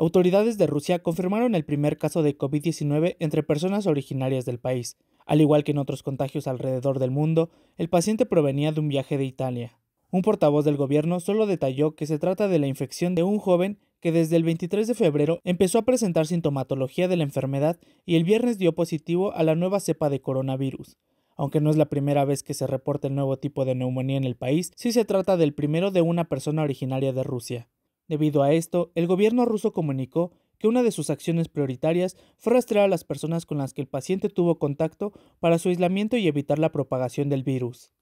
Autoridades de Rusia confirmaron el primer caso de COVID-19 entre personas originarias del país. Al igual que en otros contagios alrededor del mundo, el paciente provenía de un viaje de Italia. Un portavoz del gobierno solo detalló que se trata de la infección de un joven que desde el 23 de febrero empezó a presentar sintomatología de la enfermedad y el viernes dio positivo a la nueva cepa de coronavirus. Aunque no es la primera vez que se reporta el nuevo tipo de neumonía en el país, sí se trata del primero de una persona originaria de Rusia. Debido a esto, el gobierno ruso comunicó que una de sus acciones prioritarias fue rastrear a las personas con las que el paciente tuvo contacto para su aislamiento y evitar la propagación del virus.